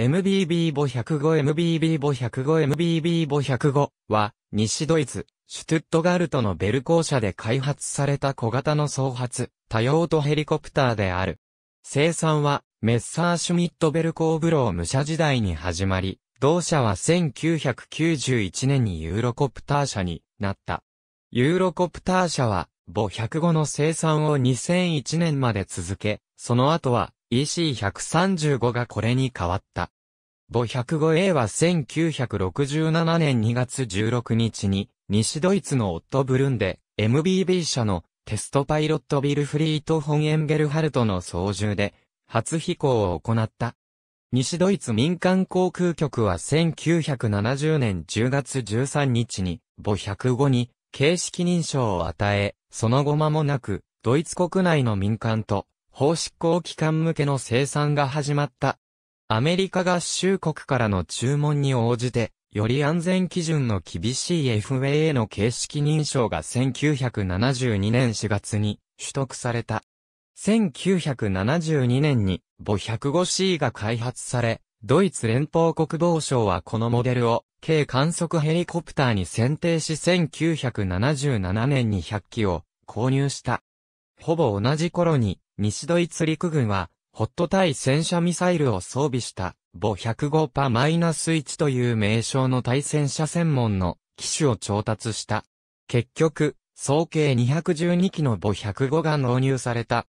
MBB ボ 105MBB ボ 105MBB ボ105は、西ドイツ、シュトゥットガルトのベル校舎で開発された小型の総発、多用途ヘリコプターである。生産は、メッサーシュミットベルコーブロー武者時代に始まり、同社は1991年にユーロコプター社になった。ユーロコプター社は、ボ105の生産を2001年まで続け、その後は、EC135 がこれに変わった。ボ 105A は1967年2月16日に、西ドイツのオットブルンで、MBB 社のテストパイロットビルフリート・ホンエンゲルハルトの操縦で、初飛行を行った。西ドイツ民間航空局は1970年10月13日に、ボ105に、形式認証を与え、その後間もなく、ドイツ国内の民間と法執行機関向けの生産が始まった。アメリカ合衆国からの注文に応じて、より安全基準の厳しい FAA の形式認証が1972年4月に取得された。1972年に、母 105C が開発され、ドイツ連邦国防省はこのモデルを、軽観測ヘリコプターに選定し1977年に100機を購入した。ほぼ同じ頃に、西ドイツ陸軍は、ホット対戦車ミサイルを装備した、ボ105パ -1 という名称の対戦車専門の機種を調達した。結局、総計212機のボ105が納入された。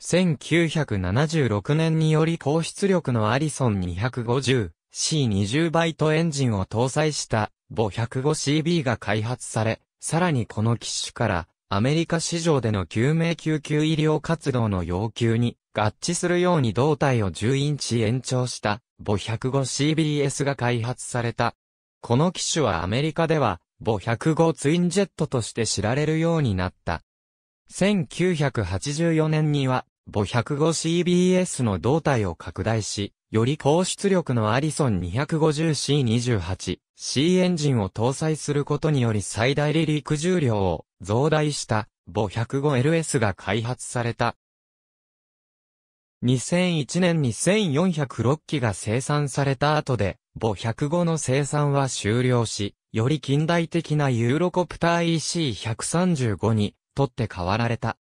1976年により高出力のアリソン 250C20 バイトエンジンを搭載したボ 105CB が開発され、さらにこの機種からアメリカ市場での救命救急医療活動の要求に合致するように胴体を10インチ延長したボ 105CBS が開発された。この機種はアメリカではボ105ツインジェットとして知られるようになった。1984年にはボ 105CBS の胴体を拡大し、より高出力のアリソン 250C28C エンジンを搭載することにより最大離陸重量を増大したボ 105LS が開発された。2001年に1406機が生産された後で、ボ105の生産は終了し、より近代的なユーロコプター EC135 に取って代わられた。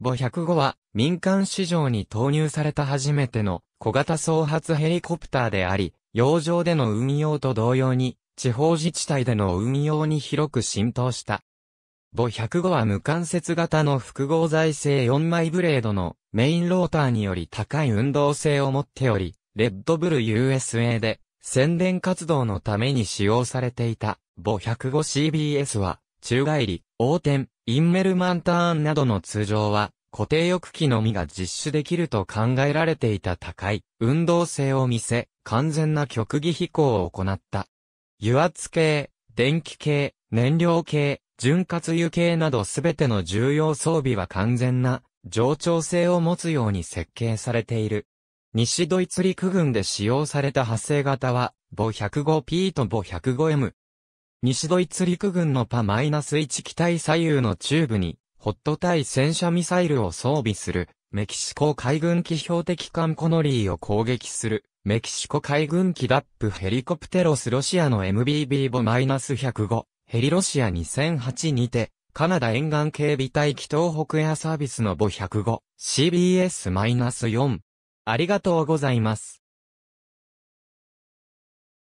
ボ105は民間市場に投入された初めての小型総発ヘリコプターであり、洋上での運用と同様に、地方自治体での運用に広く浸透した。母105は無関節型の複合材製4枚ブレードのメインローターにより高い運動性を持っており、レッドブル USA で宣伝活動のために使用されていた母 105CBS は宙返り、横転、インメルマンターンなどの通常は固定翼機のみが実施できると考えられていた高い運動性を見せ、完全な極技飛行を行った。油圧系、電気系、燃料系、潤滑油系などすべての重要装備は完全な上調性を持つように設計されている。西ドイツ陸軍で使用された発生型は、ボ 105P とボ 105M。西ドイツ陸軍のパ -1 機体左右のチューブに、ホット対戦車ミサイルを装備する、メキシコ海軍機標的艦コノリーを攻撃する、メキシコ海軍機ダップヘリコプテロスロシアの MBB ボ -105、ヘリロシア2008にて、カナダ沿岸警備隊機東北エアサービスのボ105、CBS-4。ありがとうございます。